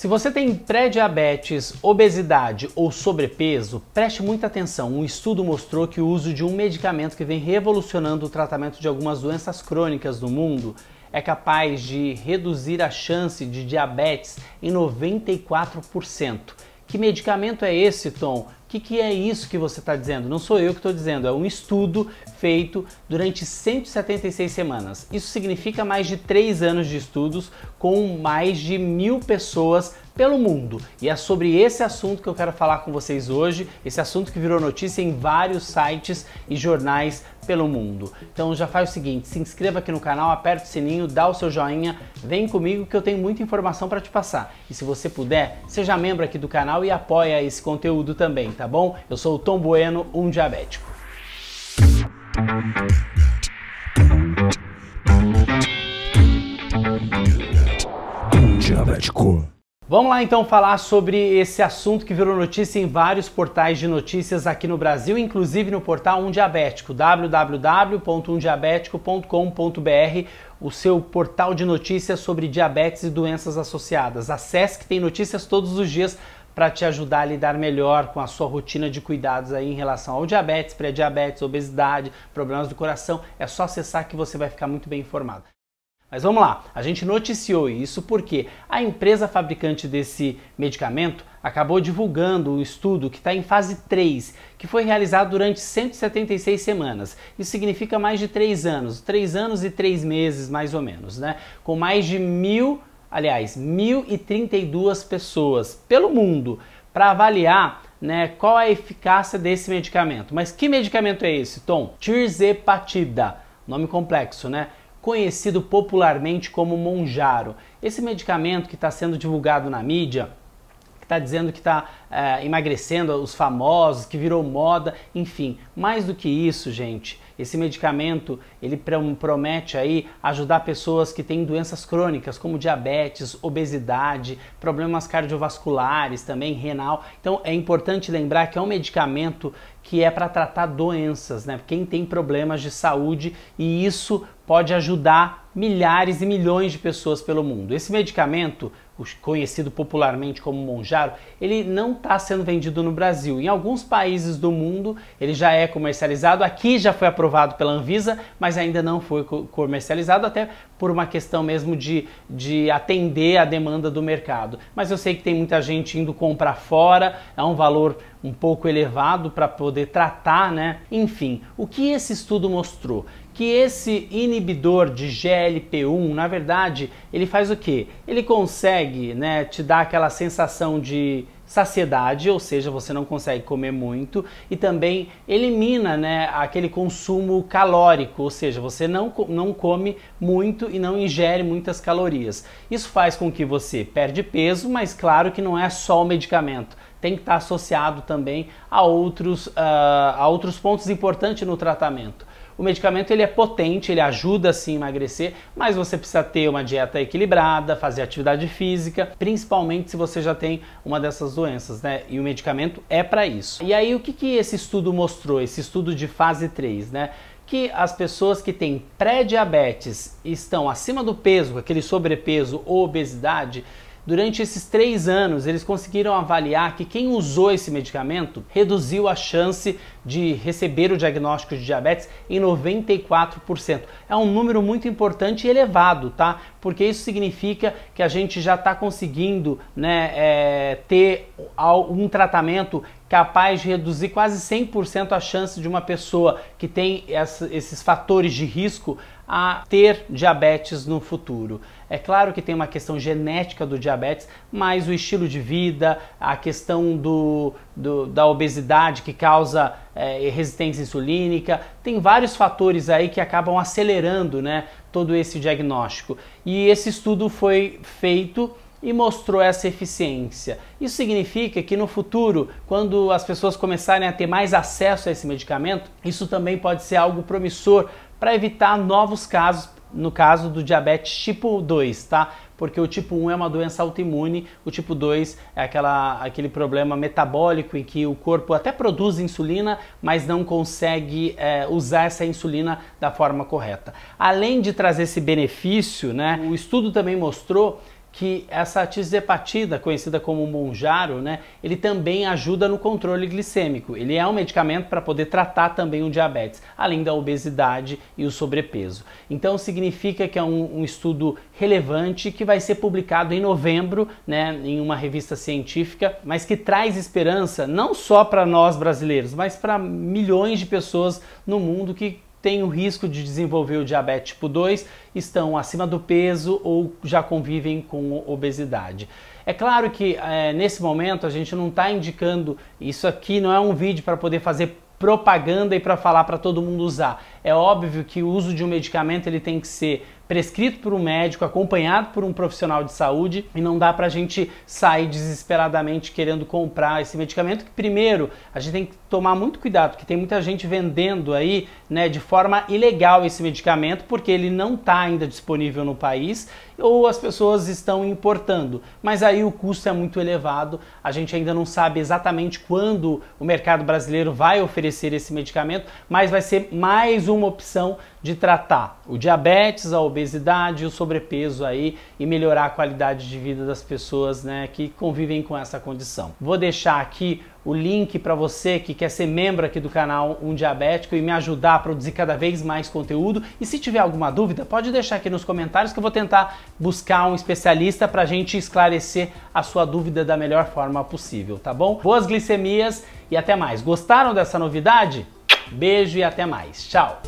Se você tem pré-diabetes, obesidade ou sobrepeso, preste muita atenção. Um estudo mostrou que o uso de um medicamento que vem revolucionando o tratamento de algumas doenças crônicas no mundo é capaz de reduzir a chance de diabetes em 94%. Que medicamento é esse, Tom? que, que é isso que você está dizendo? Não sou eu que estou dizendo, é um estudo feito durante 176 semanas. Isso significa mais de 3 anos de estudos com mais de mil pessoas pelo mundo. E é sobre esse assunto que eu quero falar com vocês hoje, esse assunto que virou notícia em vários sites e jornais pelo mundo. Então já faz o seguinte, se inscreva aqui no canal, aperta o sininho, dá o seu joinha, vem comigo que eu tenho muita informação para te passar. E se você puder, seja membro aqui do canal e apoia esse conteúdo também, tá bom? Eu sou o Tom Bueno, um diabético. Diabético. Vamos lá então falar sobre esse assunto que virou notícia em vários portais de notícias aqui no Brasil, inclusive no portal Um Diabético, www.umdiabético.com.br, o seu portal de notícias sobre diabetes e doenças associadas. Acesse que tem notícias todos os dias para te ajudar a lidar melhor com a sua rotina de cuidados aí em relação ao diabetes, pré-diabetes, obesidade, problemas do coração. É só acessar que você vai ficar muito bem informado. Mas vamos lá, a gente noticiou isso porque a empresa fabricante desse medicamento acabou divulgando o estudo que está em fase 3, que foi realizado durante 176 semanas. Isso significa mais de 3 anos, 3 anos e 3 meses mais ou menos, né? Com mais de mil, aliás, 1.032 pessoas pelo mundo para avaliar né, qual a eficácia desse medicamento. Mas que medicamento é esse, Tom? Tirzepatida, nome complexo, né? conhecido popularmente como Monjaro. Esse medicamento que está sendo divulgado na mídia está dizendo que está eh, emagrecendo os famosos, que virou moda, enfim. Mais do que isso, gente, esse medicamento ele promete aí ajudar pessoas que têm doenças crônicas, como diabetes, obesidade, problemas cardiovasculares, também renal. Então é importante lembrar que é um medicamento que é para tratar doenças, né? Quem tem problemas de saúde e isso pode ajudar milhares e milhões de pessoas pelo mundo. Esse medicamento, conhecido popularmente como Monjaro, ele não está sendo vendido no Brasil. Em alguns países do mundo ele já é comercializado. Aqui já foi aprovado pela Anvisa, mas ainda não foi comercializado, até por uma questão mesmo de, de atender a demanda do mercado. Mas eu sei que tem muita gente indo comprar fora, é um valor um pouco elevado para poder tratar, né? Enfim, o que esse estudo mostrou? que esse inibidor de GLP-1, na verdade, ele faz o quê? Ele consegue né, te dar aquela sensação de saciedade, ou seja, você não consegue comer muito, e também elimina né, aquele consumo calórico, ou seja, você não, não come muito e não ingere muitas calorias. Isso faz com que você perde peso, mas claro que não é só o medicamento tem que estar associado também a outros, uh, a outros pontos importantes no tratamento. O medicamento ele é potente, ele ajuda sim a emagrecer, mas você precisa ter uma dieta equilibrada, fazer atividade física, principalmente se você já tem uma dessas doenças, né? E o medicamento é para isso. E aí o que, que esse estudo mostrou? Esse estudo de fase 3, né? que as pessoas que têm pré-diabetes estão acima do peso, aquele sobrepeso ou obesidade, Durante esses três anos, eles conseguiram avaliar que quem usou esse medicamento reduziu a chance de receber o diagnóstico de diabetes em 94%. É um número muito importante e elevado, tá? Porque isso significa que a gente já está conseguindo né, é, ter um tratamento capaz de reduzir quase 100% a chance de uma pessoa que tem essa, esses fatores de risco a ter diabetes no futuro. É claro que tem uma questão genética do diabetes, mas o estilo de vida, a questão do, do da obesidade que causa é, resistência insulínica, tem vários fatores aí que acabam acelerando né, todo esse diagnóstico. E esse estudo foi feito e mostrou essa eficiência. Isso significa que no futuro, quando as pessoas começarem a ter mais acesso a esse medicamento, isso também pode ser algo promissor para evitar novos casos no caso do diabetes tipo 2, tá? Porque o tipo 1 é uma doença autoimune, o tipo 2 é aquela, aquele problema metabólico em que o corpo até produz insulina, mas não consegue é, usar essa insulina da forma correta. Além de trazer esse benefício, né, o estudo também mostrou que essa tirzepatida, conhecida como Monjaro, né, ele também ajuda no controle glicêmico. Ele é um medicamento para poder tratar também o diabetes, além da obesidade e o sobrepeso. Então significa que é um, um estudo relevante que vai ser publicado em novembro, né, em uma revista científica, mas que traz esperança não só para nós brasileiros, mas para milhões de pessoas no mundo que têm o risco de desenvolver o diabetes tipo 2, estão acima do peso ou já convivem com obesidade. É claro que é, nesse momento a gente não está indicando, isso aqui não é um vídeo para poder fazer propaganda e para falar para todo mundo usar. É óbvio que o uso de um medicamento ele tem que ser prescrito por um médico, acompanhado por um profissional de saúde e não dá para a gente sair desesperadamente querendo comprar esse medicamento. Que primeiro a gente tem que tomar muito cuidado, porque tem muita gente vendendo aí, né, de forma ilegal esse medicamento porque ele não está ainda disponível no país ou as pessoas estão importando. Mas aí o custo é muito elevado, a gente ainda não sabe exatamente quando o mercado brasileiro vai oferecer esse medicamento, mas vai ser mais uma opção de tratar o diabetes, a obesidade, o sobrepeso aí e melhorar a qualidade de vida das pessoas, né, que convivem com essa condição. Vou deixar aqui o link para você que quer ser membro aqui do canal Um Diabético e me ajudar a produzir cada vez mais conteúdo. E se tiver alguma dúvida, pode deixar aqui nos comentários que eu vou tentar buscar um especialista para a gente esclarecer a sua dúvida da melhor forma possível, tá bom? Boas glicemias e até mais. Gostaram dessa novidade? Beijo e até mais. Tchau!